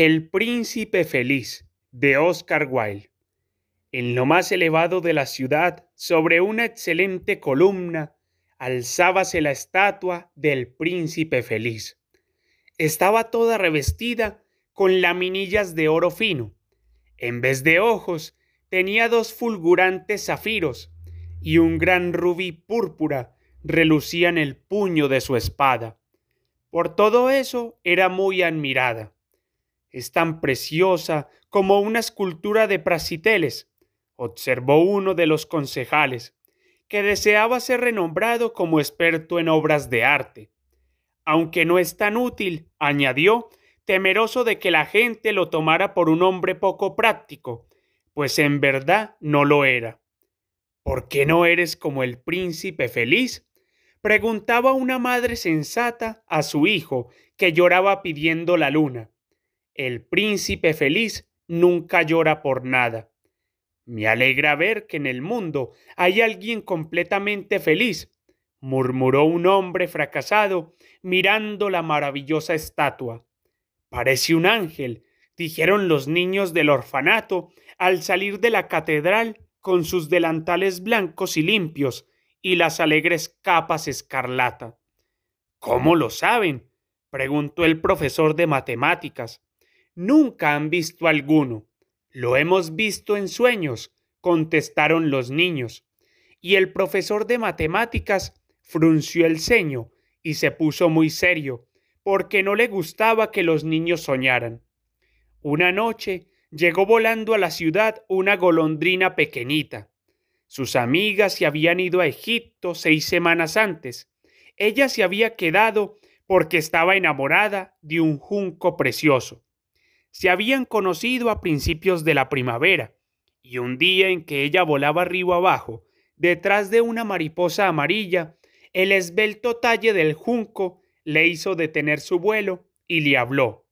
El príncipe feliz de Oscar Wilde. En lo más elevado de la ciudad, sobre una excelente columna, alzábase la estatua del príncipe feliz. Estaba toda revestida con laminillas de oro fino. En vez de ojos, tenía dos fulgurantes zafiros y un gran rubí púrpura relucía en el puño de su espada. Por todo eso era muy admirada es tan preciosa como una escultura de Prasiteles, observó uno de los concejales, que deseaba ser renombrado como experto en obras de arte. Aunque no es tan útil, añadió, temeroso de que la gente lo tomara por un hombre poco práctico, pues en verdad no lo era. ¿Por qué no eres como el príncipe feliz? preguntaba una madre sensata a su hijo, que lloraba pidiendo la luna. El príncipe feliz nunca llora por nada. Me alegra ver que en el mundo hay alguien completamente feliz, murmuró un hombre fracasado mirando la maravillosa estatua. Parece un ángel, dijeron los niños del orfanato al salir de la catedral con sus delantales blancos y limpios y las alegres capas escarlata. ¿Cómo lo saben? preguntó el profesor de matemáticas nunca han visto alguno. Lo hemos visto en sueños, contestaron los niños. Y el profesor de matemáticas frunció el ceño y se puso muy serio, porque no le gustaba que los niños soñaran. Una noche llegó volando a la ciudad una golondrina pequeñita. Sus amigas se habían ido a Egipto seis semanas antes. Ella se había quedado porque estaba enamorada de un junco precioso se habían conocido a principios de la primavera, y un día en que ella volaba arriba abajo, detrás de una mariposa amarilla, el esbelto talle del junco le hizo detener su vuelo y le habló.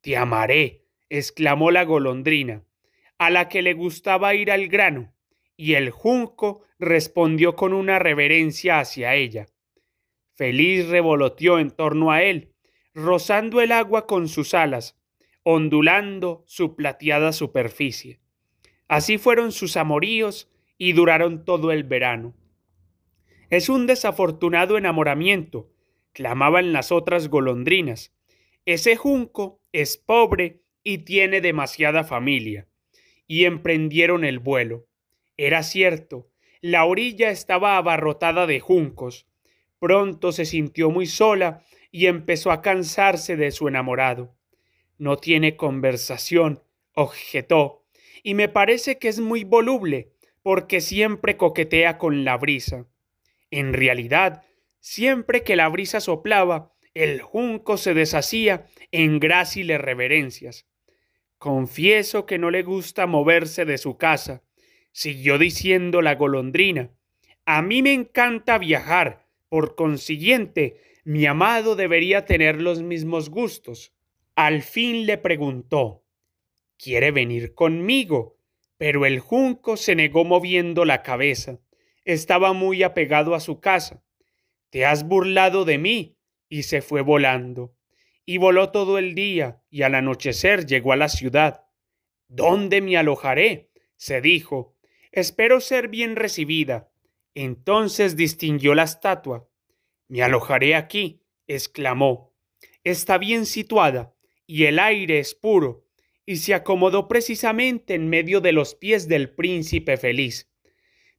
Te amaré, exclamó la golondrina, a la que le gustaba ir al grano, y el junco respondió con una reverencia hacia ella. Feliz revoloteó en torno a él, rozando el agua con sus alas, ondulando su plateada superficie. Así fueron sus amoríos y duraron todo el verano. Es un desafortunado enamoramiento, clamaban las otras golondrinas. Ese junco es pobre y tiene demasiada familia. Y emprendieron el vuelo. Era cierto, la orilla estaba abarrotada de juncos. Pronto se sintió muy sola y empezó a cansarse de su enamorado. No tiene conversación, objetó, y me parece que es muy voluble, porque siempre coquetea con la brisa. En realidad, siempre que la brisa soplaba, el junco se deshacía en gráciles reverencias. Confieso que no le gusta moverse de su casa, siguió diciendo la golondrina. A mí me encanta viajar, por consiguiente, mi amado debería tener los mismos gustos. Al fin le preguntó, ¿quiere venir conmigo? Pero el junco se negó moviendo la cabeza. Estaba muy apegado a su casa. Te has burlado de mí. Y se fue volando. Y voló todo el día, y al anochecer llegó a la ciudad. ¿Dónde me alojaré? se dijo. Espero ser bien recibida. Entonces distinguió la estatua. Me alojaré aquí, exclamó. Está bien situada, y el aire es puro, y se acomodó precisamente en medio de los pies del príncipe feliz.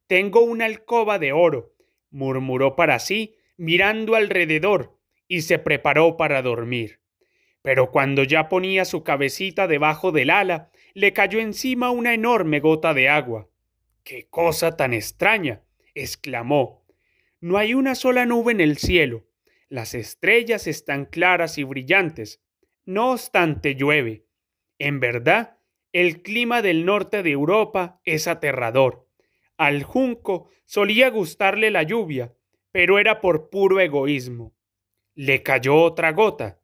Tengo una alcoba de oro, murmuró para sí, mirando alrededor, y se preparó para dormir. Pero cuando ya ponía su cabecita debajo del ala, le cayó encima una enorme gota de agua. ¡Qué cosa tan extraña! exclamó. No hay una sola nube en el cielo. Las estrellas están claras y brillantes. No obstante, llueve. En verdad, el clima del norte de Europa es aterrador. Al junco solía gustarle la lluvia, pero era por puro egoísmo. Le cayó otra gota.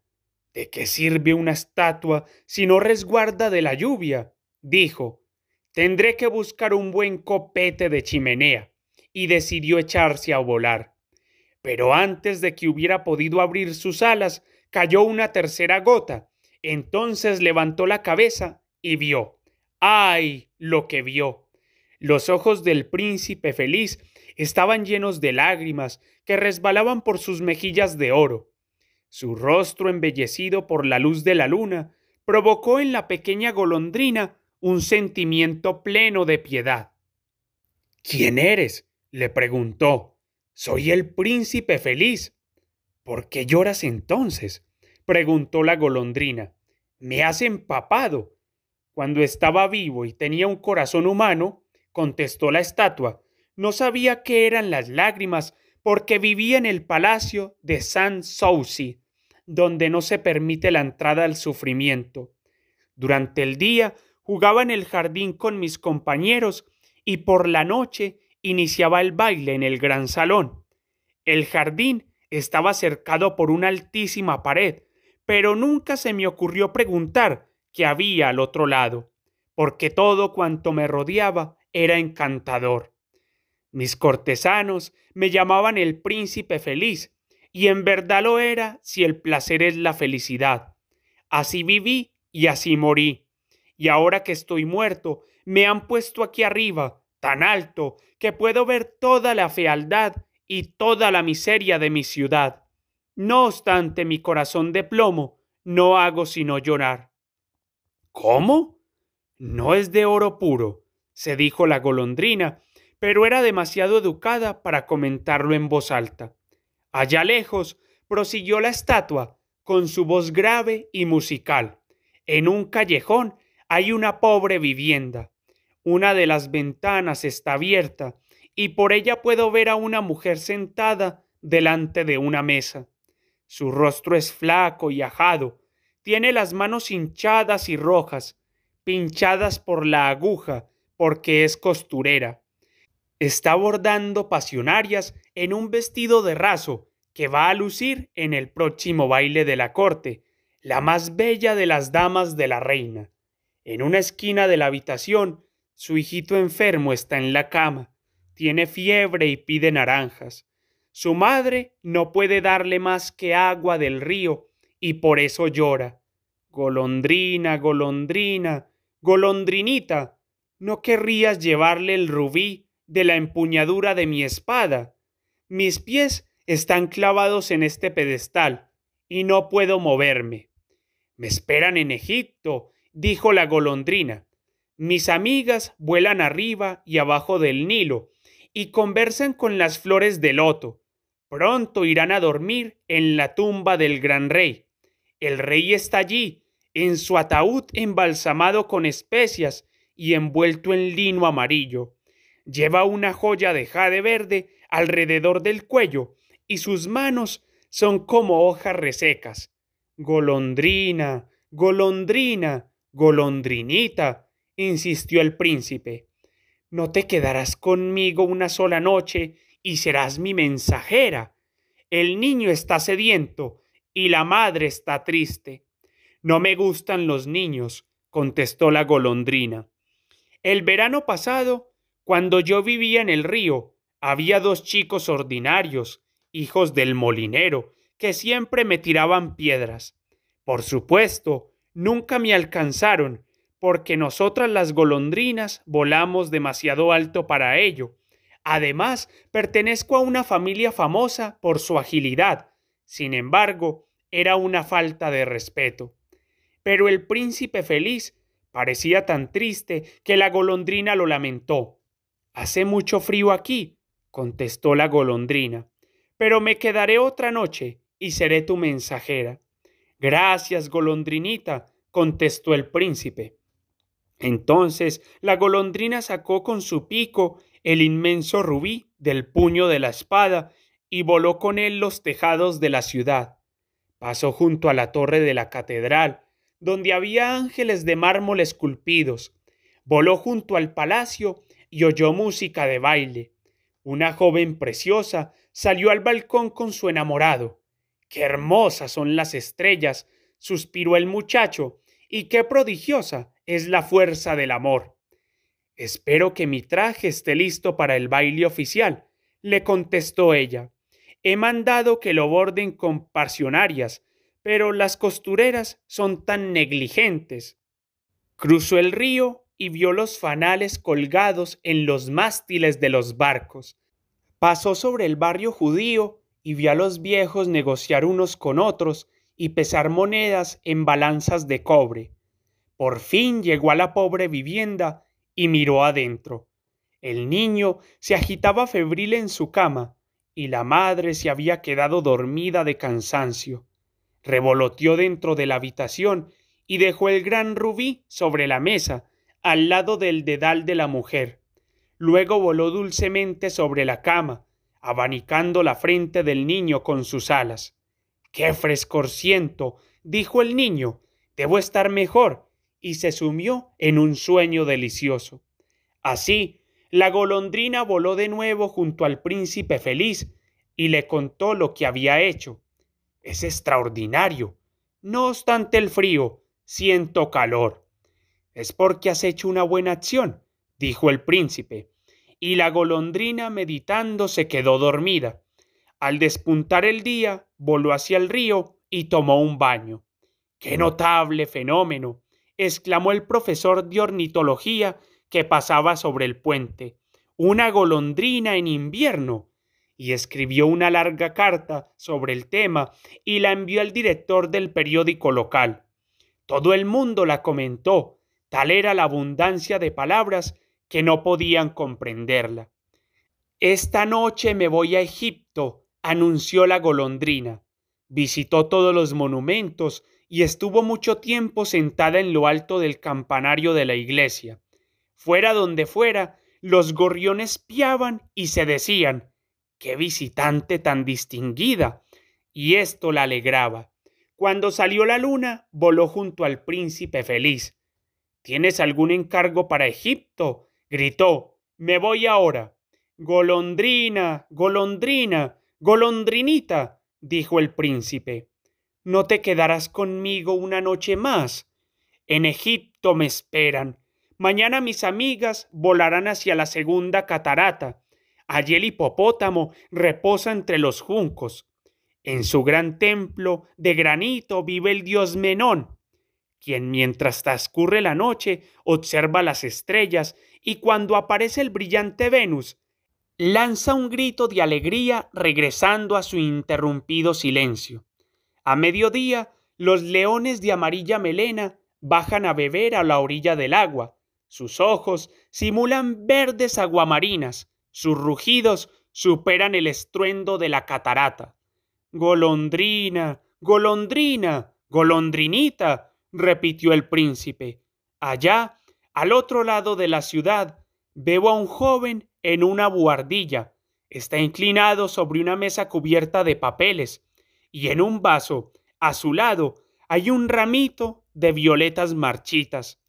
¿De qué sirve una estatua si no resguarda de la lluvia? dijo. Tendré que buscar un buen copete de chimenea, y decidió echarse a volar. Pero antes de que hubiera podido abrir sus alas, cayó una tercera gota. Entonces levantó la cabeza y vio. ¡Ay! lo que vio. Los ojos del príncipe feliz estaban llenos de lágrimas que resbalaban por sus mejillas de oro. Su rostro embellecido por la luz de la luna provocó en la pequeña golondrina un sentimiento pleno de piedad. ¿Quién eres? le preguntó. Soy el príncipe feliz. ¿Por qué lloras entonces? preguntó la golondrina. Me has empapado. Cuando estaba vivo y tenía un corazón humano, contestó la estatua, no sabía qué eran las lágrimas porque vivía en el palacio de San Souci, donde no se permite la entrada al sufrimiento. Durante el día jugaba en el jardín con mis compañeros y por la noche iniciaba el baile en el gran salón. El jardín estaba cercado por una altísima pared, pero nunca se me ocurrió preguntar qué había al otro lado, porque todo cuanto me rodeaba era encantador. Mis cortesanos me llamaban el príncipe feliz, y en verdad lo era si el placer es la felicidad. Así viví y así morí. Y ahora que estoy muerto, me han puesto aquí arriba, tan alto, que puedo ver toda la fealdad y toda la miseria de mi ciudad. No obstante mi corazón de plomo, no hago sino llorar. ¿Cómo? No es de oro puro, se dijo la golondrina, pero era demasiado educada para comentarlo en voz alta. Allá lejos, prosiguió la estatua, con su voz grave y musical. En un callejón hay una pobre vivienda. Una de las ventanas está abierta y por ella puedo ver a una mujer sentada delante de una mesa. Su rostro es flaco y ajado, tiene las manos hinchadas y rojas, pinchadas por la aguja, porque es costurera. Está bordando pasionarias en un vestido de raso que va a lucir en el próximo baile de la corte, la más bella de las damas de la reina. En una esquina de la habitación, su hijito enfermo está en la cama, tiene fiebre y pide naranjas. Su madre no puede darle más que agua del río y por eso llora. Golondrina, golondrina, golondrinita, ¿no querrías llevarle el rubí de la empuñadura de mi espada? Mis pies están clavados en este pedestal y no puedo moverme. Me esperan en Egipto, dijo la golondrina. Mis amigas vuelan arriba y abajo del Nilo y conversan con las flores de loto. Pronto irán a dormir en la tumba del gran rey. El rey está allí, en su ataúd embalsamado con especias y envuelto en lino amarillo. Lleva una joya de jade verde alrededor del cuello y sus manos son como hojas resecas. Golondrina, golondrina, golondrinita, insistió el príncipe no te quedarás conmigo una sola noche y serás mi mensajera. El niño está sediento y la madre está triste. No me gustan los niños, contestó la golondrina. El verano pasado, cuando yo vivía en el río, había dos chicos ordinarios, hijos del molinero, que siempre me tiraban piedras. Por supuesto, nunca me alcanzaron, porque nosotras las golondrinas volamos demasiado alto para ello. Además, pertenezco a una familia famosa por su agilidad. Sin embargo, era una falta de respeto. Pero el príncipe feliz parecía tan triste que la golondrina lo lamentó. Hace mucho frío aquí, contestó la golondrina, pero me quedaré otra noche y seré tu mensajera. Gracias, golondrinita, contestó el príncipe. Entonces la golondrina sacó con su pico el inmenso rubí del puño de la espada y voló con él los tejados de la ciudad. Pasó junto a la torre de la catedral, donde había ángeles de mármol esculpidos. Voló junto al palacio y oyó música de baile. Una joven preciosa salió al balcón con su enamorado. ¡Qué hermosas son las estrellas! suspiró el muchacho, y qué prodigiosa es la fuerza del amor. Espero que mi traje esté listo para el baile oficial, le contestó ella. He mandado que lo borden con parcionarias, pero las costureras son tan negligentes. Cruzó el río y vio los fanales colgados en los mástiles de los barcos. Pasó sobre el barrio judío y vio a los viejos negociar unos con otros y pesar monedas en balanzas de cobre. Por fin llegó a la pobre vivienda y miró adentro. El niño se agitaba febril en su cama y la madre se había quedado dormida de cansancio. Revoloteó dentro de la habitación y dejó el gran rubí sobre la mesa, al lado del dedal de la mujer. Luego voló dulcemente sobre la cama, abanicando la frente del niño con sus alas. ¡Qué frescor siento, dijo el niño. Debo estar mejor y se sumió en un sueño delicioso. Así, la golondrina voló de nuevo junto al príncipe feliz y le contó lo que había hecho. Es extraordinario. No obstante el frío, siento calor. Es porque has hecho una buena acción, dijo el príncipe, y la golondrina meditando se quedó dormida. Al despuntar el día, voló hacia el río y tomó un baño. ¡Qué notable fenómeno! exclamó el profesor de ornitología que pasaba sobre el puente. Una golondrina en invierno. Y escribió una larga carta sobre el tema y la envió al director del periódico local. Todo el mundo la comentó, tal era la abundancia de palabras que no podían comprenderla. Esta noche me voy a Egipto, anunció la golondrina. Visitó todos los monumentos y estuvo mucho tiempo sentada en lo alto del campanario de la iglesia. Fuera donde fuera, los gorriones piaban y se decían qué visitante tan distinguida. Y esto la alegraba. Cuando salió la luna, voló junto al príncipe feliz. ¿Tienes algún encargo para Egipto? gritó. Me voy ahora. Golondrina, golondrina, golondrinita, dijo el príncipe no te quedarás conmigo una noche más. En Egipto me esperan. Mañana mis amigas volarán hacia la segunda catarata. Allí el hipopótamo reposa entre los juncos. En su gran templo de granito vive el dios Menón, quien mientras transcurre la noche observa las estrellas y cuando aparece el brillante Venus, lanza un grito de alegría regresando a su interrumpido silencio. A mediodía, los leones de amarilla melena bajan a beber a la orilla del agua. Sus ojos simulan verdes aguamarinas. Sus rugidos superan el estruendo de la catarata. Golondrina, golondrina, golondrinita, repitió el príncipe. Allá, al otro lado de la ciudad, veo a un joven en una buhardilla. Está inclinado sobre una mesa cubierta de papeles y en un vaso, a su lado, hay un ramito de violetas marchitas.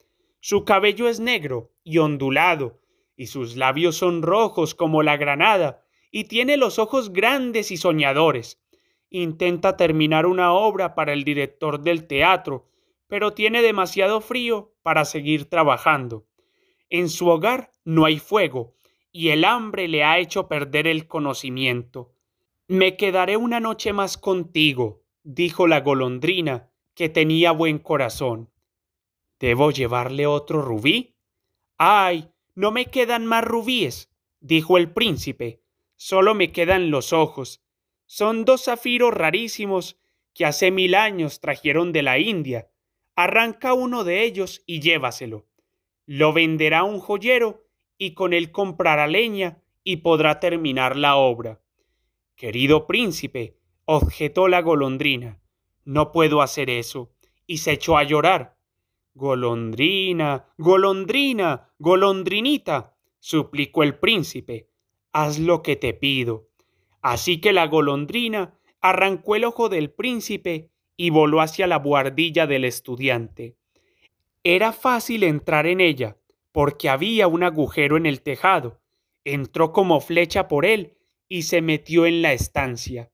Su cabello es negro y ondulado, y sus labios son rojos como la granada, y tiene los ojos grandes y soñadores. Intenta terminar una obra para el director del teatro, pero tiene demasiado frío para seguir trabajando. En su hogar no hay fuego, y el hambre le ha hecho perder el conocimiento. Me quedaré una noche más contigo, dijo la golondrina, que tenía buen corazón. ¿Debo llevarle otro rubí? Ay, no me quedan más rubíes, dijo el príncipe. Solo me quedan los ojos. Son dos zafiros rarísimos que hace mil años trajeron de la India. Arranca uno de ellos y llévaselo. Lo venderá un joyero y con él comprará leña y podrá terminar la obra. Querido príncipe, objetó la golondrina, no puedo hacer eso, y se echó a llorar. Golondrina, golondrina, golondrinita, suplicó el príncipe, haz lo que te pido. Así que la golondrina arrancó el ojo del príncipe y voló hacia la buhardilla del estudiante. Era fácil entrar en ella, porque había un agujero en el tejado. Entró como flecha por él y se metió en la estancia.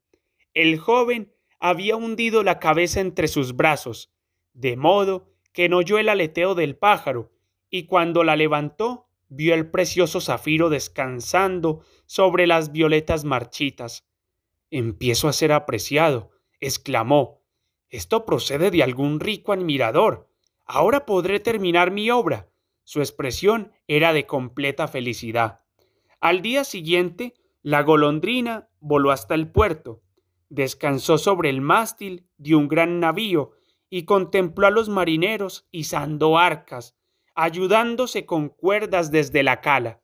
El joven había hundido la cabeza entre sus brazos, de modo que no oyó el aleteo del pájaro, y cuando la levantó vio el precioso zafiro descansando sobre las violetas marchitas. Empiezo a ser apreciado, exclamó. Esto procede de algún rico admirador. Ahora podré terminar mi obra. Su expresión era de completa felicidad. Al día siguiente la golondrina voló hasta el puerto, descansó sobre el mástil de un gran navío y contempló a los marineros izando arcas, ayudándose con cuerdas desde la cala.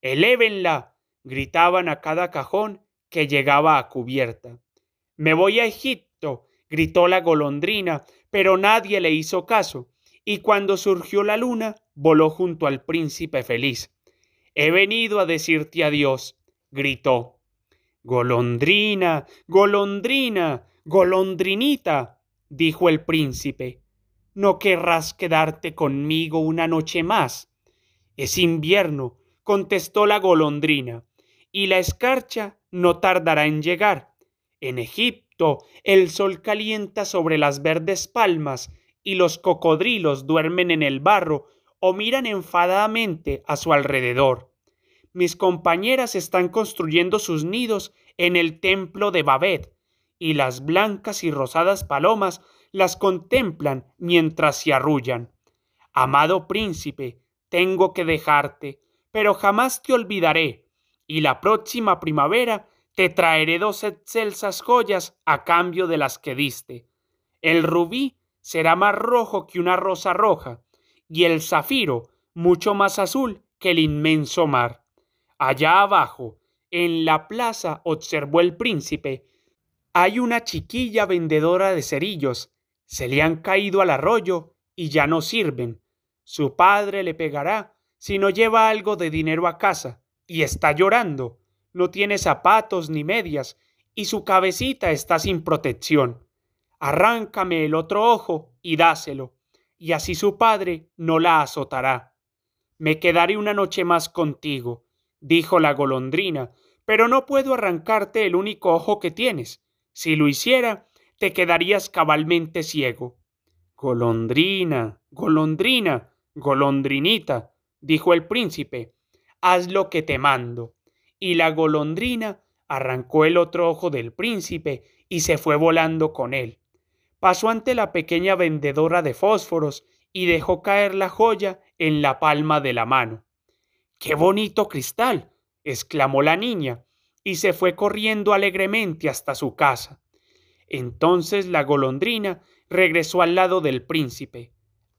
¡Elévenla! gritaban a cada cajón que llegaba a cubierta. Me voy a Egipto, gritó la golondrina, pero nadie le hizo caso, y cuando surgió la luna, voló junto al príncipe feliz. He venido a decirte adiós, gritó. Golondrina, golondrina, golondrinita, dijo el príncipe, ¿no querrás quedarte conmigo una noche más? Es invierno, contestó la golondrina, y la escarcha no tardará en llegar. En Egipto el sol calienta sobre las verdes palmas y los cocodrilos duermen en el barro o miran enfadadamente a su alrededor mis compañeras están construyendo sus nidos en el templo de Babet, y las blancas y rosadas palomas las contemplan mientras se arrullan. Amado príncipe, tengo que dejarte, pero jamás te olvidaré, y la próxima primavera te traeré dos excelsas joyas a cambio de las que diste. El rubí será más rojo que una rosa roja, y el zafiro mucho más azul que el inmenso mar. Allá abajo, en la plaza, observó el príncipe, hay una chiquilla vendedora de cerillos. Se le han caído al arroyo y ya no sirven. Su padre le pegará si no lleva algo de dinero a casa. Y está llorando. No tiene zapatos ni medias y su cabecita está sin protección. Arráncame el otro ojo y dáselo, y así su padre no la azotará. Me quedaré una noche más contigo dijo la golondrina, pero no puedo arrancarte el único ojo que tienes. Si lo hiciera, te quedarías cabalmente ciego. Golondrina, golondrina, golondrinita, dijo el príncipe, haz lo que te mando. Y la golondrina arrancó el otro ojo del príncipe y se fue volando con él. Pasó ante la pequeña vendedora de fósforos y dejó caer la joya en la palma de la mano. ¡Qué bonito cristal! exclamó la niña, y se fue corriendo alegremente hasta su casa. Entonces la golondrina regresó al lado del príncipe.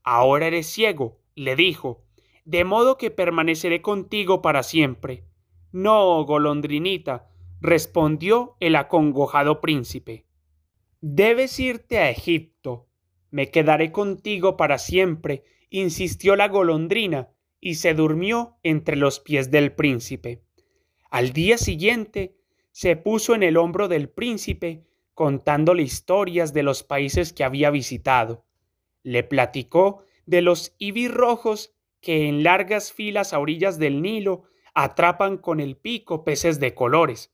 Ahora eres ciego, le dijo, de modo que permaneceré contigo para siempre. No, golondrinita, respondió el acongojado príncipe. Debes irte a Egipto. Me quedaré contigo para siempre, insistió la golondrina, y se durmió entre los pies del príncipe. Al día siguiente, se puso en el hombro del príncipe contándole historias de los países que había visitado. Le platicó de los ibirrojos que en largas filas a orillas del Nilo atrapan con el pico peces de colores,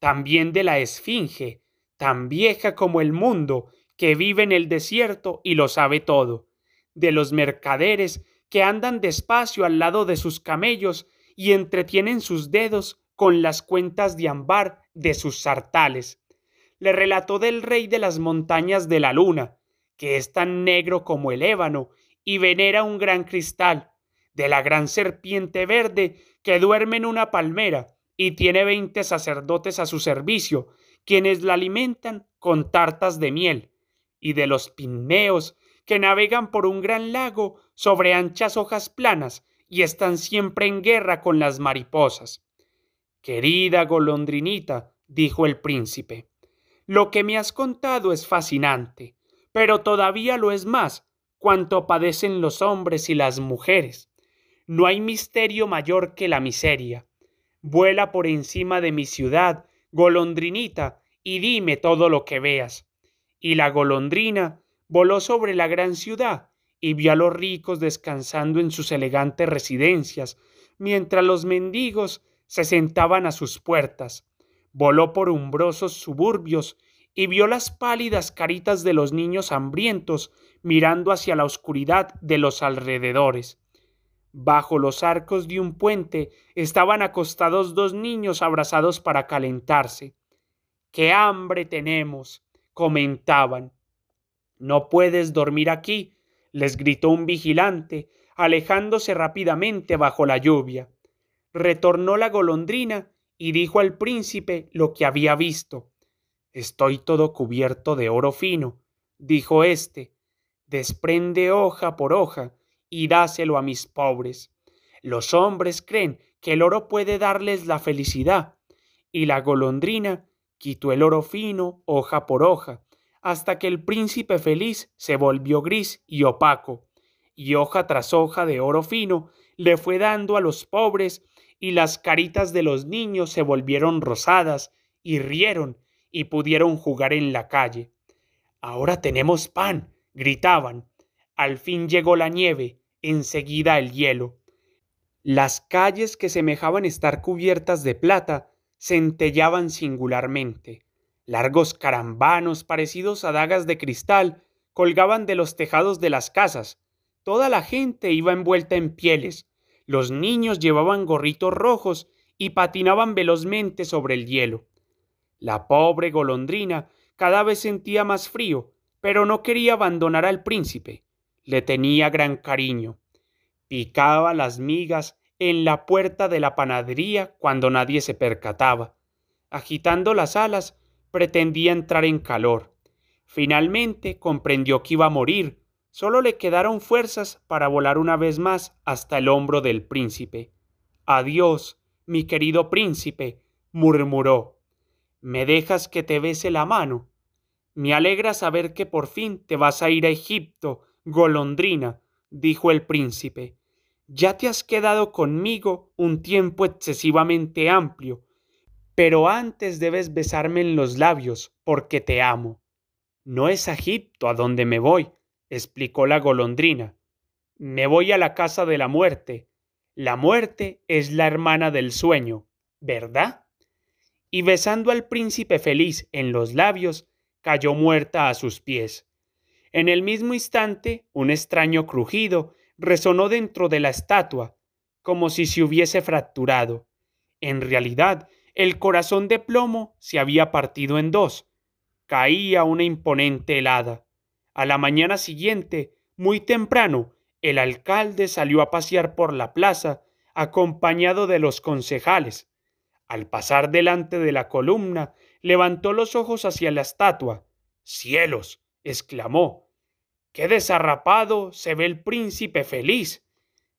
también de la esfinge, tan vieja como el mundo, que vive en el desierto y lo sabe todo, de los mercaderes que andan despacio al lado de sus camellos y entretienen sus dedos con las cuentas de ambar de sus sartales. Le relató del rey de las montañas de la luna, que es tan negro como el ébano y venera un gran cristal, de la gran serpiente verde que duerme en una palmera y tiene veinte sacerdotes a su servicio, quienes la alimentan con tartas de miel, y de los pinneos que navegan por un gran lago sobre anchas hojas planas y están siempre en guerra con las mariposas. Querida golondrinita, dijo el príncipe, lo que me has contado es fascinante, pero todavía lo es más cuanto padecen los hombres y las mujeres. No hay misterio mayor que la miseria. Vuela por encima de mi ciudad, golondrinita, y dime todo lo que veas. Y la golondrina voló sobre la gran ciudad y vio a los ricos descansando en sus elegantes residencias, mientras los mendigos se sentaban a sus puertas. Voló por umbrosos suburbios y vio las pálidas caritas de los niños hambrientos mirando hacia la oscuridad de los alrededores. Bajo los arcos de un puente estaban acostados dos niños abrazados para calentarse. ¡Qué hambre tenemos! comentaban. No puedes dormir aquí, les gritó un vigilante, alejándose rápidamente bajo la lluvia. Retornó la golondrina y dijo al príncipe lo que había visto. Estoy todo cubierto de oro fino, dijo éste. Desprende hoja por hoja y dáselo a mis pobres. Los hombres creen que el oro puede darles la felicidad, y la golondrina quitó el oro fino hoja por hoja, hasta que el príncipe feliz se volvió gris y opaco, y hoja tras hoja de oro fino le fue dando a los pobres, y las caritas de los niños se volvieron rosadas, y rieron, y pudieron jugar en la calle. Ahora tenemos pan, gritaban. Al fin llegó la nieve, enseguida el hielo. Las calles que semejaban estar cubiertas de plata centellaban singularmente. Largos carambanos parecidos a dagas de cristal colgaban de los tejados de las casas. Toda la gente iba envuelta en pieles. Los niños llevaban gorritos rojos y patinaban velozmente sobre el hielo. La pobre golondrina cada vez sentía más frío, pero no quería abandonar al príncipe. Le tenía gran cariño. Picaba las migas en la puerta de la panadería cuando nadie se percataba. Agitando las alas, pretendía entrar en calor. Finalmente comprendió que iba a morir. Solo le quedaron fuerzas para volar una vez más hasta el hombro del príncipe. Adiós, mi querido príncipe, murmuró. ¿Me dejas que te bese la mano? Me alegra saber que por fin te vas a ir a Egipto, golondrina, dijo el príncipe. Ya te has quedado conmigo un tiempo excesivamente amplio, pero antes debes besarme en los labios, porque te amo. No es a Egipto a donde me voy, explicó la golondrina. Me voy a la casa de la muerte. La muerte es la hermana del sueño, ¿verdad? Y besando al príncipe feliz en los labios, cayó muerta a sus pies. En el mismo instante, un extraño crujido resonó dentro de la estatua, como si se hubiese fracturado. En realidad, el corazón de plomo se había partido en dos. Caía una imponente helada. A la mañana siguiente, muy temprano, el alcalde salió a pasear por la plaza, acompañado de los concejales. Al pasar delante de la columna, levantó los ojos hacia la estatua. ¡Cielos! exclamó. ¡Qué desarrapado se ve el príncipe feliz!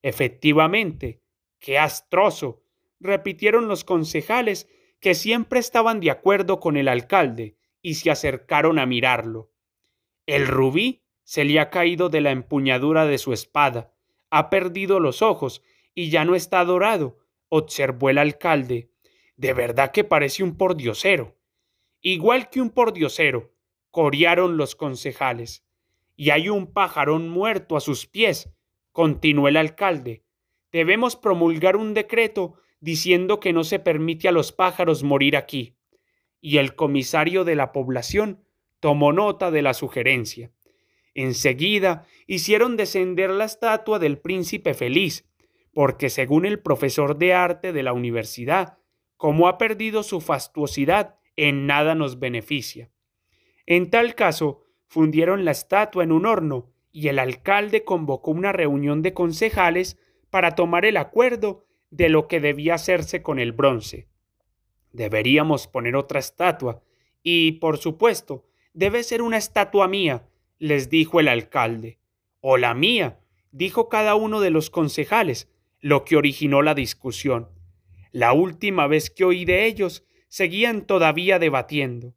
Efectivamente, qué astroso, repitieron los concejales que siempre estaban de acuerdo con el alcalde y se acercaron a mirarlo. El rubí se le ha caído de la empuñadura de su espada, ha perdido los ojos y ya no está dorado, observó el alcalde. De verdad que parece un pordiosero. Igual que un pordiosero, corearon los concejales. Y hay un pajarón muerto a sus pies, continuó el alcalde. Debemos promulgar un decreto diciendo que no se permite a los pájaros morir aquí, y el comisario de la población tomó nota de la sugerencia. Enseguida hicieron descender la estatua del príncipe feliz, porque según el profesor de arte de la universidad, como ha perdido su fastuosidad, en nada nos beneficia. En tal caso, fundieron la estatua en un horno y el alcalde convocó una reunión de concejales para tomar el acuerdo de lo que debía hacerse con el bronce. Deberíamos poner otra estatua, y por supuesto, debe ser una estatua mía, les dijo el alcalde. O la mía, dijo cada uno de los concejales, lo que originó la discusión. La última vez que oí de ellos, seguían todavía debatiendo.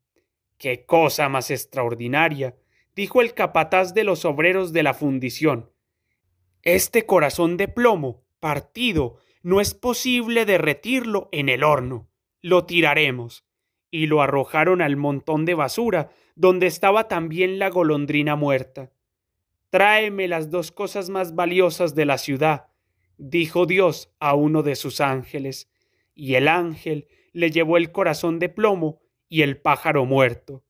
¡Qué cosa más extraordinaria! dijo el capataz de los obreros de la fundición. Este corazón de plomo, partido, no es posible derretirlo en el horno. Lo tiraremos. Y lo arrojaron al montón de basura, donde estaba también la golondrina muerta. Tráeme las dos cosas más valiosas de la ciudad, dijo Dios a uno de sus ángeles, y el ángel le llevó el corazón de plomo y el pájaro muerto.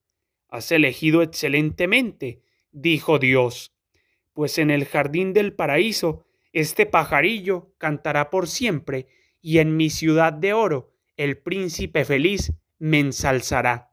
Has elegido excelentemente, dijo Dios, pues en el jardín del paraíso este pajarillo cantará por siempre, y en mi ciudad de oro el príncipe feliz me ensalzará.